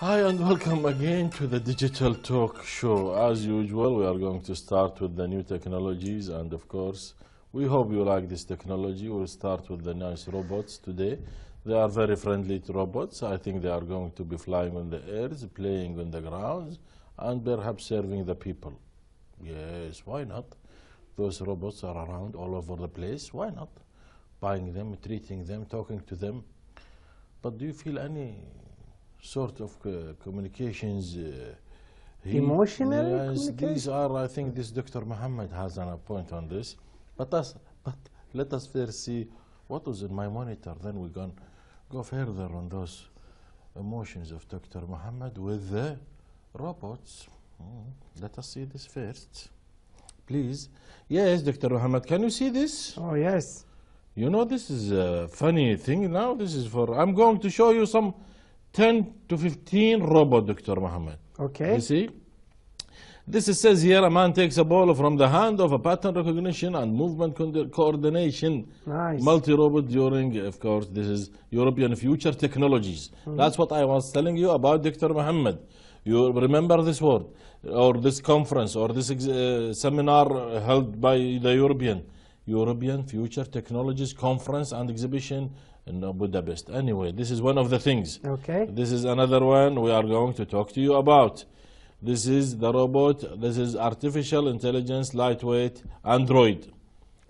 Hi and welcome again to the Digital Talk Show. As usual, we are going to start with the new technologies and of course, we hope you like this technology. We'll start with the nice robots today. They are very friendly robots. I think they are going to be flying on the air, playing on the ground, and perhaps serving the people. Yes, why not? Those robots are around all over the place. Why not? Buying them, treating them, talking to them. But do you feel any sort of uh, communications. Uh, Emotional Yes, communication? These are, I think, this Dr. Muhammad has an point on this. But, us, but let us first see what was in my monitor. Then we can go further on those emotions of Dr. Muhammad with the robots. Mm. Let us see this first. Please. Yes, Dr. Muhammad, can you see this? Oh, yes. You know, this is a funny thing now. This is for... I'm going to show you some 10 to 15 robot, Dr. Mohammed. Okay. You see? This says here a man takes a ball from the hand of a pattern recognition and movement coordination nice. multi-robot during, of course, this is European future technologies. Mm. That's what I was telling you about Dr. Muhammad. You remember this word or this conference or this uh, seminar held by the European. European Future Technologies Conference and Exhibition in Budapest. Anyway, this is one of the things. Okay. This is another one we are going to talk to you about. This is the robot. This is artificial intelligence, lightweight android.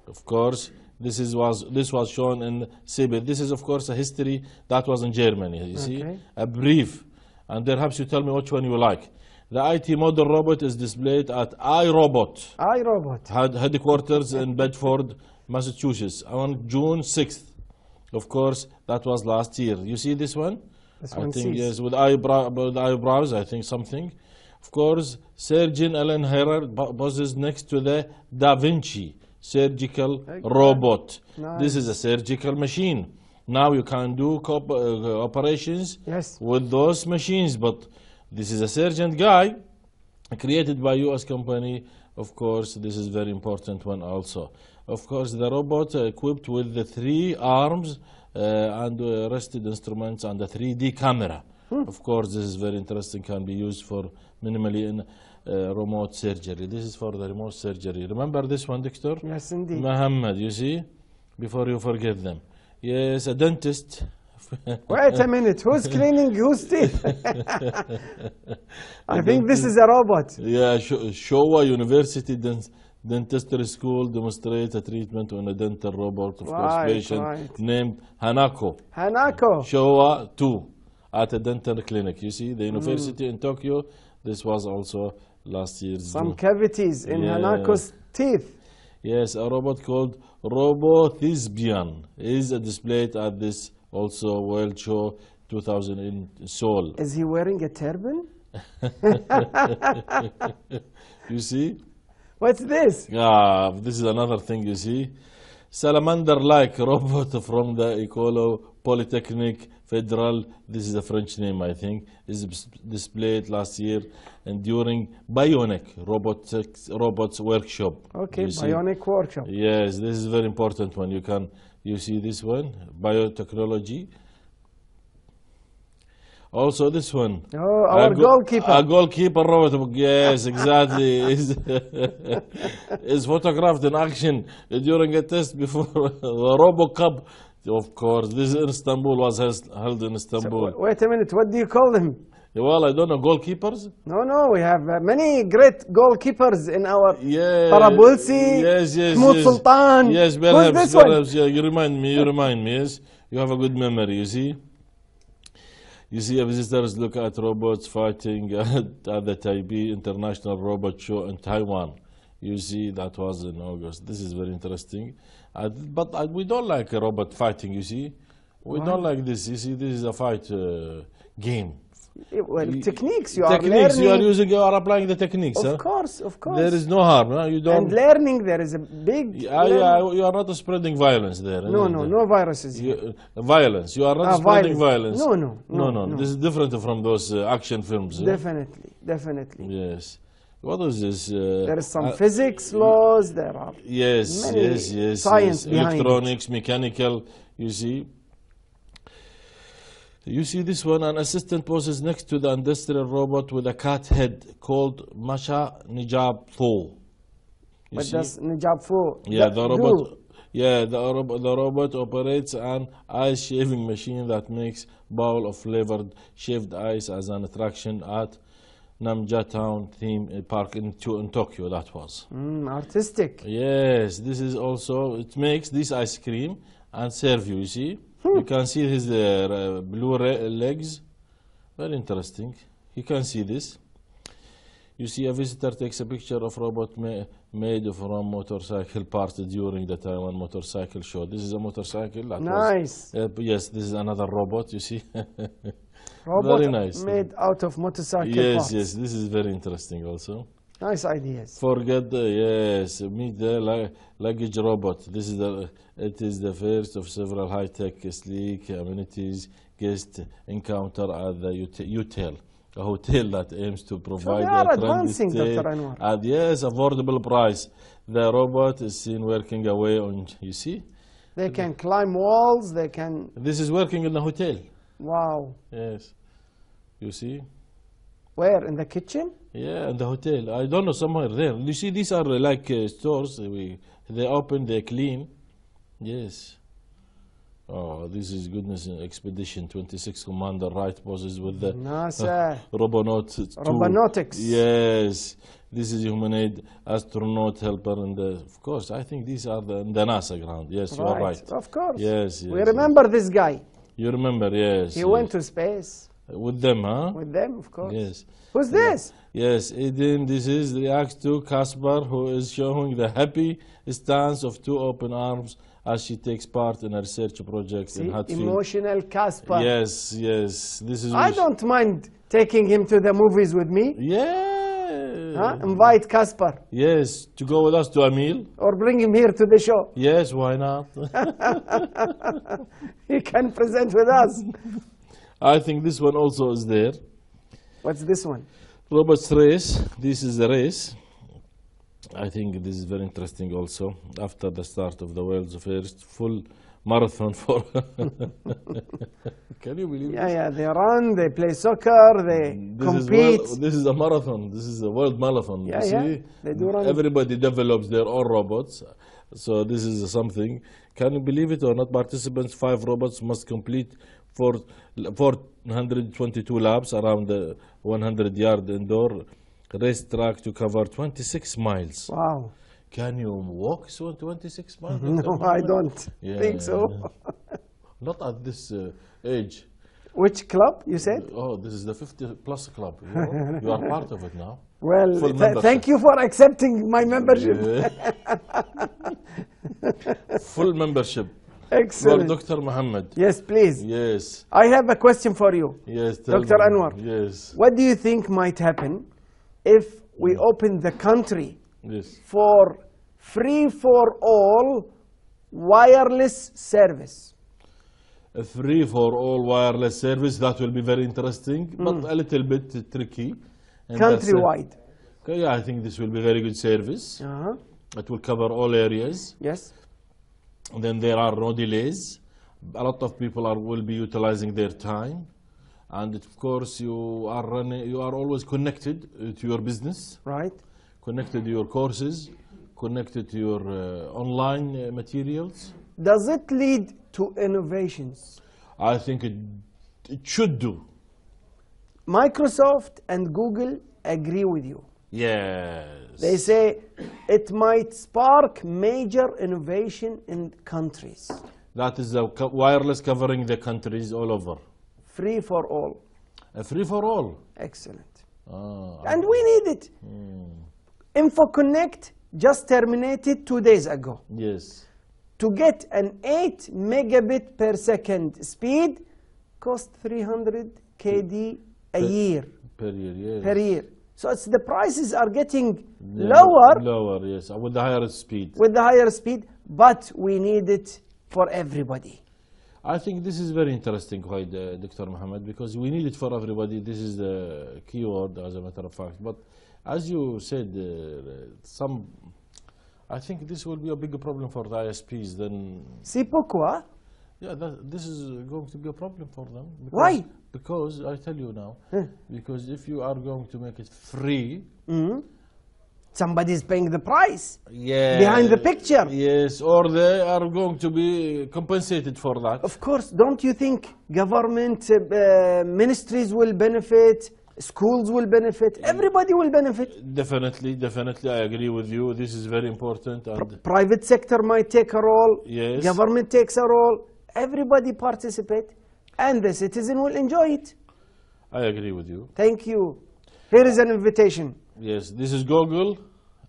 Of course, this is was this was shown in Sibit. This is of course a history that was in Germany. You okay. see, a brief, and perhaps you tell me which one you like. The IT model robot is displayed at iRobot. iRobot. Had headquarters in Bedford, Massachusetts, on June 6th. Of course, that was last year. You see this one? This I one think, sees. yes, with, eyebrow, with eyebrows, I think something. Of course, surgeon Alan Herrer poses next to the Da Vinci surgical okay. robot. Nice. This is a surgical machine. Now you can do uh, operations yes. with those machines, but this is a surgeon guy created by U.S. company. Of course, this is very important one also. Of course, the robot equipped with the three arms uh, and uh, rested instruments and the 3D camera. Hmm. Of course, this is very interesting, can be used for minimally in uh, remote surgery. This is for the remote surgery. Remember this one, doctor? Yes, indeed. Muhammad, you see, before you forget them. Yes, a dentist. Wait a minute, who's cleaning whose teeth? I think this is a robot. Yeah, Showa University dentist dentistry school demonstrate a treatment on a dental robot of right, patient right. named Hanako. Hanako. Showa 2 at a dental clinic. You see, the hmm. university mm. in Tokyo, this was also last year's. Some cavities in Hanako's teeth. Yes, a robot called Robothisbian is displayed at this also World Show 2000 in Seoul. Is he wearing a turban? you see? What's this? Ah, this is another thing you see. Salamander-like robot from the Ecolo Polytechnic Federal, this is a French name, I think, is displayed last year and during Bionic Robotics Robots Workshop. Okay, Bionic Workshop. Yes, this is very important one. You can you see this one, biotechnology also, this one. Oh, our goalkeeper. A goalkeeper, Robert. Yes, exactly. is, is photographed in action during a test before the Robo Cup. Of course, this Istanbul was held in Istanbul. So, wait a minute, what do you call them? Well, I don't know, goalkeepers? No, no, we have uh, many great goalkeepers in our yeah, Parabulsi, yes, yes, yes. yes. Sultan. Yes, perhaps, Who's this perhaps, one? Yeah, you remind me, you remind me, yes. You have a good memory, you see. You see visitors look at robots fighting at, at the Taipei International Robot Show in Taiwan. You see, that was in August. This is very interesting. but we don't like robot fighting, you see. We Why? don't like this. You see, this is a fight uh, game well, techniques you techniques are learning. you are using, you are applying the techniques. Of huh? course, of course. There is no harm. Huh? You don't. And learning, there is a big. you are not spreading violence there. No, no, no viruses. You, uh, violence. You are not ah, spreading violence. violence. No, no, no, no, no, This is different from those uh, action films. Definitely, definitely. Yes. What is this? Uh, there is some uh, physics laws. There are. Yes, yes, yes. Science yes. Electronics, it. mechanical. You see. You see this one, an assistant poses next to the industrial robot with a cat head called Masha Nijab Fo. You but Nijab yeah, the robot, Yeah, the, the robot operates an ice shaving machine that makes bowl of flavored shaved ice as an attraction at Namja Town theme park in, to, in Tokyo, that was. Mm, artistic. Yes, this is also, it makes this ice cream and serve you, you see. Hmm. You can see his uh, blue legs. Very interesting. You can see this. You see a visitor takes a picture of robot ma made from motorcycle parts during the Taiwan motorcycle show. This is a motorcycle. That nice. Was, uh, yes, this is another robot, you see. robot very nice. made out of motorcycle yes, parts. Yes, yes, this is very interesting also. Nice ideas. Forget the yes, meet the luggage robot. This is the it is the first of several high-tech sleek amenities guest encounter at the hotel. a hotel that aims to provide so they are a advancing, Dr. Anwar. At yes, affordable price. The robot is seen working away on. You see. They can climb walls. They can. This is working in the hotel. Wow. Yes. You see. Where? In the kitchen? Yeah, in the hotel. I don't know, somewhere there. You see, these are like uh, stores. We, they open, they clean. Yes. Oh, this is goodness uh, Expedition 26 Commander Wright poses with the NASA uh, robonaut robonautics. Yes, this is human aid astronaut helper, and of course, I think these are the, the NASA ground. Yes, right. you are right. Of course. Yes, yes We remember this guy. You remember, yes. He yes. went to space. With them, huh? With them, of course. Yes. Who's yeah. this? Yes, Eden, this is act to Kaspar, who is showing the happy stance of two open arms as she takes part in a research project See, in Hatfield. Emotional Kaspar. Yes, yes. This is. I don't mind taking him to the movies with me. Yeah. Huh? Invite Kaspar. Yes, to go with us to a meal. Or bring him here to the show. Yes, why not? he can present with us. I think this one also is there. What's this one? Robert's race. This is the race. I think this is very interesting also. After the start of the world's first full marathon for. Can you believe yeah, this? Yeah, they run, they play soccer, they this compete. Is this is a marathon. This is a world marathon. Yeah, you yeah. they do run. Everybody develops their own robots. So this is something. Can you believe it or not? Participants, five robots must complete for 422 laps around the 100 yard indoor race track to cover 26 miles. Wow. Can you walk so 26 miles? no, I don't yeah. think so. Not at this uh, age. Which club you said? Oh, this is the 50 plus club. You, know? you are part of it now. Well, th thank you for accepting my membership. Full membership. Excellent. Well, Dr. Muhammad. Yes, please. Yes. I have a question for you. Yes. Dr. Me. Anwar. Yes. What do you think might happen if we mm. open the country yes. for free for all wireless service? A free for all wireless service, that will be very interesting, mm. but a little bit tricky. Countrywide. Yeah, I think this will be very good service. Uh -huh. It will cover all areas. Yes then there are no delays. A lot of people are, will be utilizing their time. And of course, you are, running, you are always connected uh, to your business. Right. Connected to your courses, connected to your uh, online uh, materials. Does it lead to innovations? I think it, it should do. Microsoft and Google agree with you. Yes. They say it might spark major innovation in countries. That is the wireless covering the countries all over. Free for all. A uh, free for all. Excellent. Ah, and we need it. Hmm. InfoConnect just terminated two days ago. Yes. To get an 8 megabit per second speed cost 300 KD per, a year. Per year, yes. Per year. So it's the prices are getting yeah, lower. Lower, yes, with the higher speed. With the higher speed, but we need it for everybody. I think this is very interesting, quite, uh, Dr. Mohammed, because we need it for everybody. This is the key word, as a matter of fact. But as you said, uh, some, I think this will be a bigger problem for the ISPs. than. C'est pourquoi yeah, that, this is going to be a problem for them. Because, Why? Because I tell you now, huh? Hmm. because if you are going to make it free, mm -hmm. somebody's paying the price behind the picture. Yes, or they are going to be compensated for that. Of course, don't you think government uh, uh ministries will benefit? Schools will benefit. Mm. Everybody will benefit. Definitely, definitely, I agree with you. This is very important. And Pri private sector might take a role. Yes. Government takes a role everybody participate, and the citizen will enjoy it. I agree with you. Thank you. Here is an invitation. Yes, this is Google.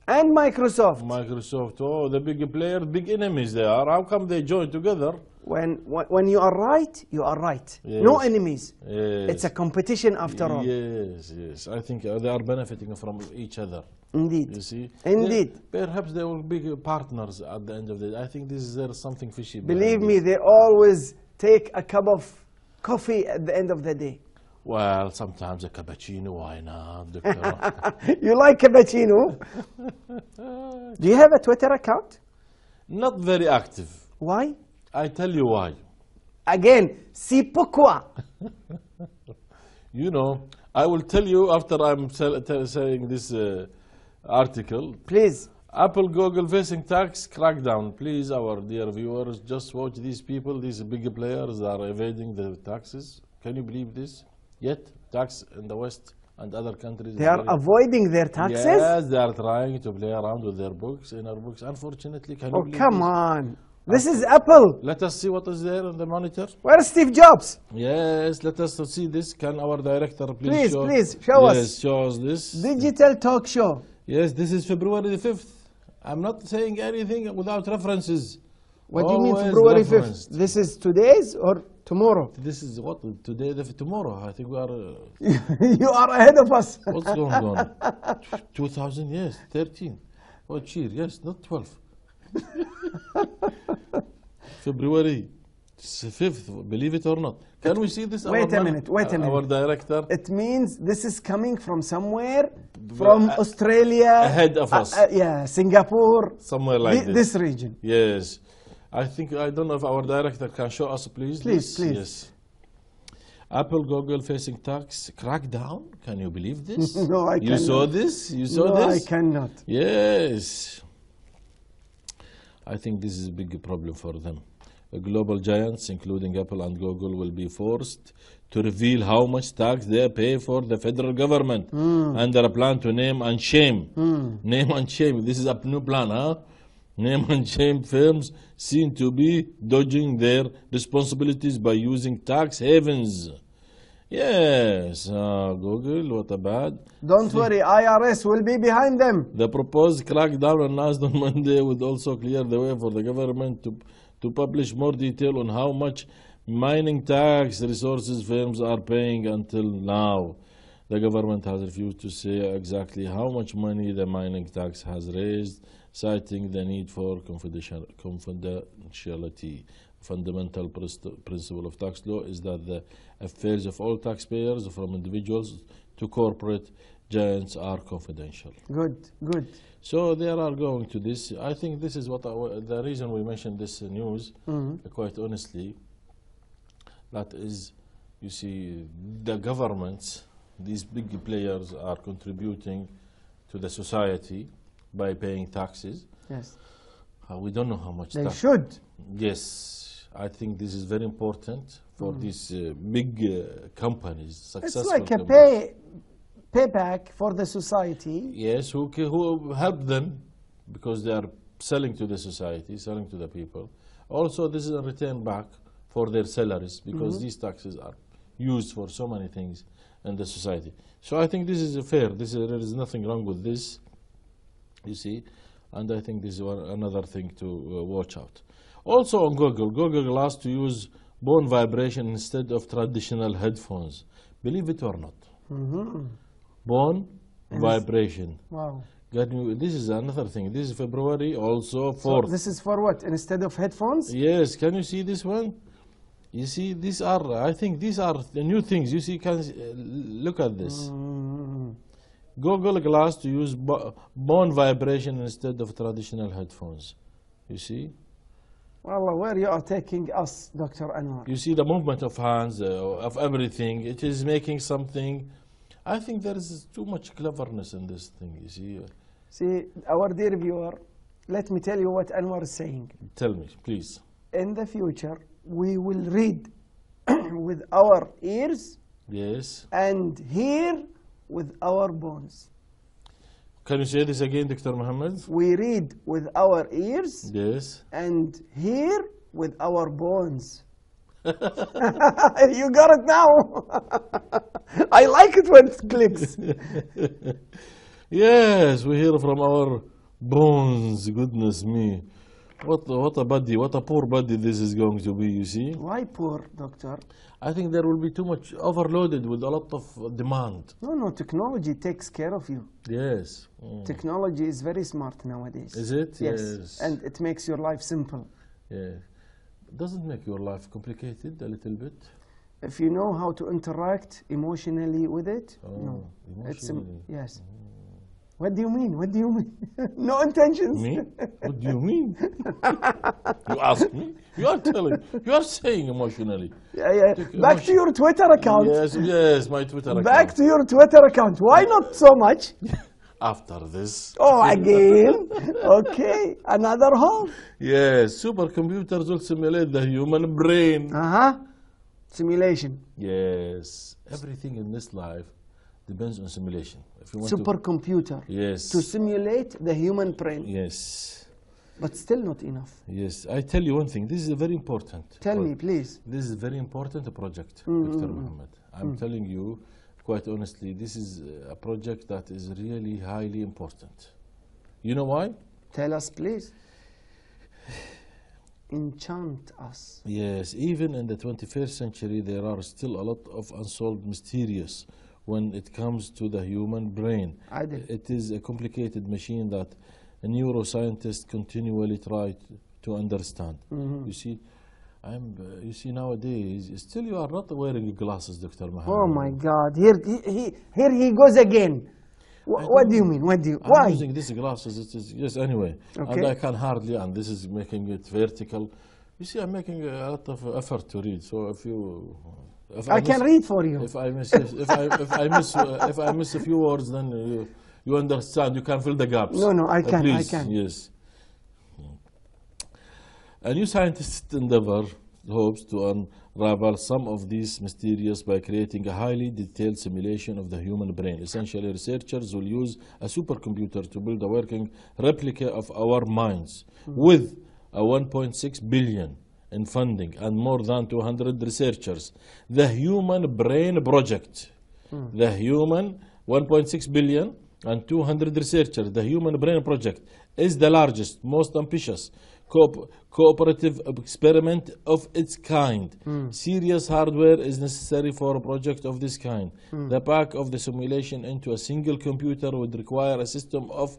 And Microsoft. Microsoft, oh, the big players, big enemies they are. How come they join together? when when you are right, you are right. Yes. No enemies. Yes. It's a competition after all. Yes, yes. I think uh, they are benefiting from each other. Indeed. You see? Indeed. perhaps they will be partners at the end of the day. I think this is there something fishy. Believe me, they always take a cup of coffee at the end of the day. Well, sometimes a cappuccino, why not? you like cappuccino? Do you have a Twitter account? Not very active. Why? I tell you why. Again, see pourquoi. you know, I will tell you after I'm saying this uh, article. Please. Apple, Google facing tax crackdown. Please, our dear viewers, just watch these people, these big players are evading the taxes. Can you believe this? Yet, tax in the West and other countries... They are avoiding their taxes? Yes, they are trying to play around with their books, in our books. Unfortunately, can oh, you believe Oh, come this? on. This is Apple. Let us see what is there on the monitor. Where is Steve Jobs? Yes, let us see this. Can our director please, please show? Please, show yes, us. Yes, show us this. Digital talk show. Yes, this is February the 5th. I'm not saying anything without references. What Always do you mean February referenced. 5th? This is today's or tomorrow? This is what? Today, the, tomorrow. I think we are... Uh, you are ahead of us. What's going on? 2000, yes, 13. Oh, cheer, yes, not 12. February 5th, believe it or not. Can we see this? Wait a minute, wait a minute. Our director. It means this is coming from somewhere, from uh, Australia. Ahead of uh, us. Uh, uh, yeah, Singapore. Somewhere like this. This region. Yes. I think, I don't know if our director can show us, please. Please, this. please. Yes. Apple, Google facing tax crackdown. Can you believe this? no, I you cannot. You saw this? You saw no, this? I cannot. Yes. I think this is a big problem for them. Global giants, including Apple and Google, will be forced to reveal how much tax they pay for the federal government mm. under a plan to name and shame. Mm. Name and shame. This is a new plan, huh? Name and shame firms seem to be dodging their responsibilities by using tax havens. Yes, uh, Google, what about? Don't worry, IRS will be behind them. The proposed crackdown announced on Monday would also clear the way for the government to, to publish more detail on how much mining tax resources firms are paying until now. The government has refused to say exactly how much money the mining tax has raised, citing the need for confidentiality fundamental principle of tax law is that the affairs of all taxpayers, from individuals to corporate giants, are confidential. Good, good. So there are going to this. I think this is what the reason we mentioned this news, mm -hmm. quite honestly, that is, you see, the governments, these big players are contributing to the society by paying taxes. Yes. Uh, we don't know how much. They tax. should. Yes, I think this is very important for mm. these uh, big uh, companies. Successful it's like a pay, payback for the society. Yes, who, who help them because they are selling to the society, selling to the people. Also, this is a return back for their salaries because mm -hmm. these taxes are used for so many things in the society. So I think this is fair. This is, there is nothing wrong with this, you see. And I think this is one, another thing to uh, watch out. Also on Google, Google Glass to use bone vibration instead of traditional headphones. Believe it or not. Mm -hmm. Bone and vibration. Wow. This is another thing. This is February also for. So this is for what? Instead of headphones? Yes. Can you see this one? You see, these are, I think these are the new things. You see, can, uh, look at this. Mm -hmm. Google Glass to use bone vibration instead of traditional headphones. You see? Wallah, where you are taking us, Dr. Anwar? You see the movement of hands, uh, of everything, it is making something. I think there is too much cleverness in this thing, you see. See, our dear viewer, let me tell you what Anwar is saying. Tell me, please. In the future, we will read with our ears. Yes. And hear with our bones. Can you say this again, Dr. Muhammad? We read with our ears. Yes. And hear with our bones. you got it now. I like it when it clicks. yes, we hear from our bones. Goodness me. What, what a body, what a poor body this is going to be, you see. Why poor, doctor? I think there will be too much overloaded with a lot of uh, demand. No, no, technology takes care of you. Yes. Mm. Technology is very smart nowadays. Is it? Yes. yes. And it makes your life simple. Yeah. Doesn't make your life complicated a little bit? If you know how to interact emotionally with it, oh, no. Emotionally. It's, yes. Mm what do you mean? What do you mean? no intentions. Me? What do you mean? you ask me? You are telling. You are saying emotionally. Yeah, yeah. Back emotion. to your Twitter account. Yes, yes, my Twitter account. Back to your Twitter account. Why not so much? After this. Oh, again? okay, another hole. Yes, supercomputers will simulate the human brain. Uh huh. Simulation. Yes, everything in this life Depends on simulation. If you want Supercomputer. yes. To simulate the human brain. Yes. But still not enough. Yes. I tell you one thing. This is a very important. Tell me, please. This is a very important project, mm mm-hmm, -hmm. Muhammad. I'm mm. telling you, quite honestly, this is a project that is really highly important. You know why? Tell us, please. enchant us. Yes, even in the 21st century, there are still a lot of unsolved, mysterious when it comes to the human brain. It is a complicated machine that neuroscientists continually try to understand. Mm -hmm. You see, I'm, uh, you see nowadays, still you are not wearing glasses, Dr. Muhammad. Oh my God, here he, he here he goes again. What do you mean? What do you? I'm why? using these glasses. It is yes. Anyway, okay. and I can hardly. And this is making it vertical. You see, I'm making a lot of effort to read. So if you if I, I miss, can read for you. If I miss, if, I, if I miss, uh, if I miss a few words, then uh, you, you understand. You can fill the gaps. No, no, I uh, can, I can. Yes. A new scientist endeavor hopes to unravel some of these mysteries by creating a highly detailed simulation of the human brain. Essentially, researchers will use a supercomputer to build a working replica of our minds mm -hmm. with a 1.6 billion in funding and more than 200 researchers. The Human Brain Project. Mm. The Human 1.6 billion and 200 researchers. The Human Brain Project is the largest, most ambitious co cooperative experiment of its kind. Mm. Serious hardware is necessary for a project of this kind. Mm. The pack of the simulation into a single computer would require a system of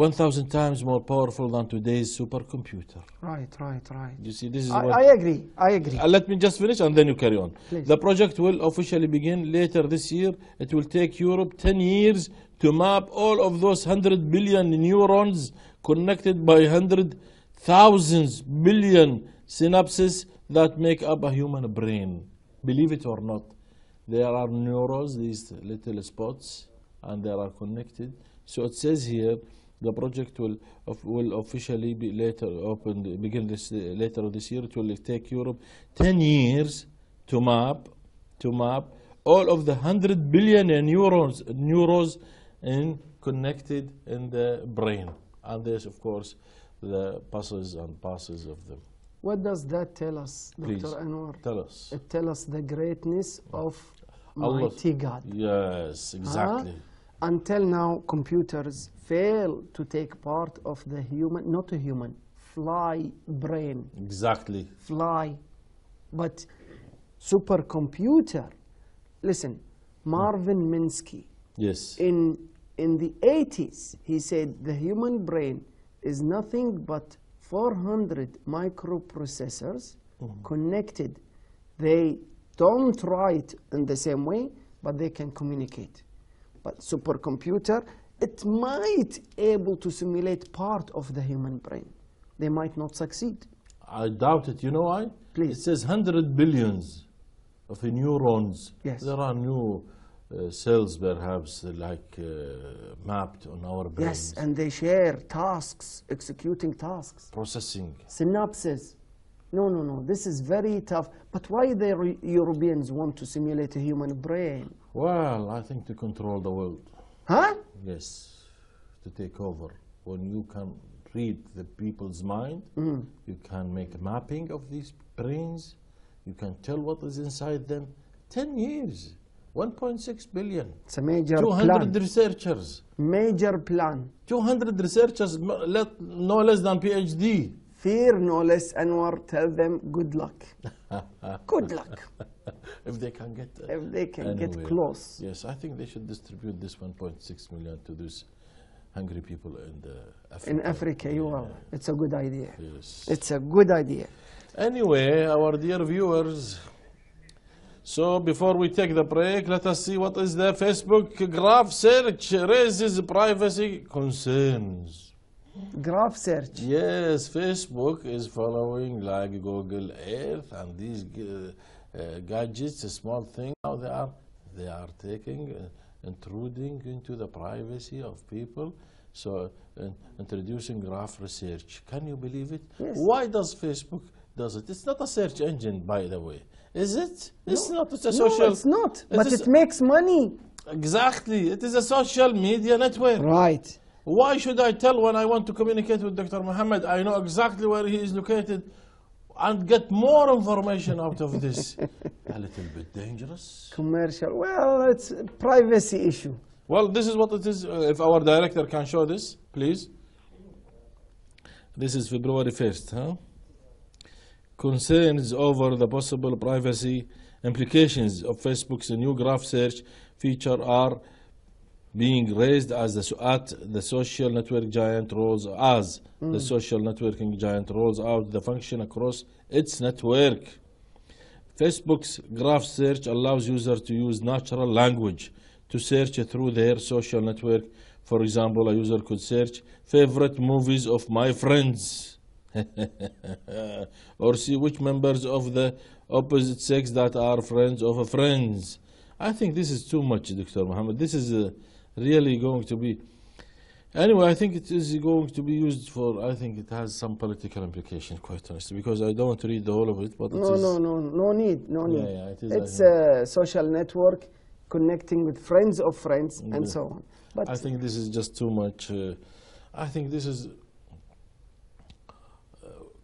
1,000 times more powerful than today's supercomputer. Right, right, right. You see, this is I, what... I agree, I agree. Uh, let me just finish and then you carry on. Please. The project will officially begin later this year. It will take Europe 10 years to map all of those 100 billion neurons connected by 100 thousands billion synapses that make up a human brain. Believe it or not, there are neurons, these little spots, and they are connected. So it says here the project will will officially be later opened begin this later this year. It will take Europe 10 years to map to map all of the 100 billion in euros neuros in connected in the brain, and there's of course the passes and passes of them. What does that tell us, Please, Dr. Anwar? Tell us. It tells us the greatness of Almighty God. Yes, exactly. Huh? until now computers fail to take part of the human not a human fly brain exactly fly but supercomputer listen marvin minsky yes in in the 80s he said the human brain is nothing but 400 microprocessors mm -hmm. connected they don't write in the same way but they can communicate but supercomputer, it might able to simulate part of the human brain. They might not succeed. I doubt it. You know why? Please. It says 100 billions of neurons. Yes. There are new uh, cells perhaps uh, like uh, mapped on our brains. Yes, and they share tasks, executing tasks. Processing. Synapses. No, no, no, this is very tough. But why the Europeans want to simulate a human brain? Well, I think to control the world. Huh? Yes, to take over. When you can read the people's mind, mm. you can make mapping of these brains, you can tell what is inside them. 10 years, 1.6 billion. It's a major 200 plan. researchers. Major plan. 200 researchers, no less than PhD fear no less Anwar, tell them good luck. good luck. if they can get uh, if they can get close. Yes, I think they should distribute this 1.6 million to those hungry people in the Africa. In Africa, you are. It's a good idea. Yes. It's a good idea. Anyway, our dear viewers, so before we take the break, let us see what is the Facebook graph search raises privacy concerns graph search. Yes, Facebook is following like Google Earth and these uh, uh gadgets, small things. Now they are they are taking, uh, intruding into the privacy of people. So uh, introducing graph research. Can you believe it? Yes. Why does Facebook does it? It's not a search engine, by the way. Is it? It's no. not. It's a social. No, it's not. It but it makes money. Exactly. It is a social media network. Right. Why should I tell when I want to communicate with Dr. Muhammad? I know exactly where he is located and get more information out of this. a little bit dangerous. Commercial. Well, it's a privacy issue. Well, this is what it is. Uh, if our director can show this, please. This is February 1st, huh? Concerns over the possible privacy implications of Facebook's new graph search feature are being raised as the, at the social network giant rolls as mm. the hmm. social networking giant rolls out the function across its network. Facebook's graph search allows users to use natural language to search through their social network. For example, a user could search favorite movies of my friends or see which members of the opposite sex that are friends of friends. I think this is too much, Dr. Muhammad. This is a, really going to be. Anyway, I think it is going to be used for, I think it has some political implications, quite honestly, because I don't want to read the whole of it, but no, No, no, no, need, no yeah, need. Yeah, it is, it's a social network connecting with friends of friends yeah. and so on. But I think this is just too much. Uh, I think this is uh,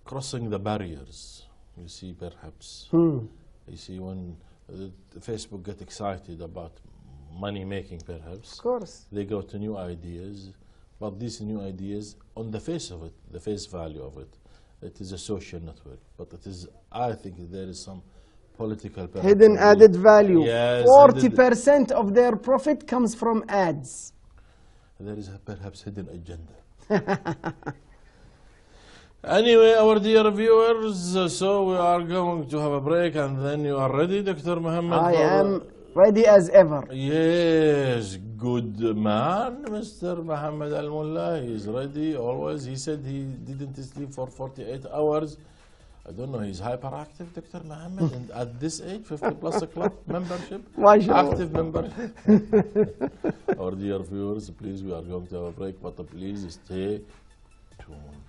crossing the barriers, you see, perhaps. Hmm. You see, when uh, Facebook get excited about money making perhaps. Of course. They go to new ideas, but these new ideas, on the face of it, the face value of it, it is a social network. But it is, I think there is some political... Hidden added value. 40% of their profit comes from ads. There is perhaps hidden agenda. Anyway, our dear viewers, so we are going to have a break and then you are ready, Dr. Muhammad. I am ready as ever. Yes, good man, Mr. Muhammad Al Mullah. He's ready always. He said he didn't sleep for 48 hours. I don't know, he's hyperactive, Dr. Muhammad, and at this age, 50 plus a club membership, active member. Our dear viewers, please, we are going to have a break, but please stay tuned.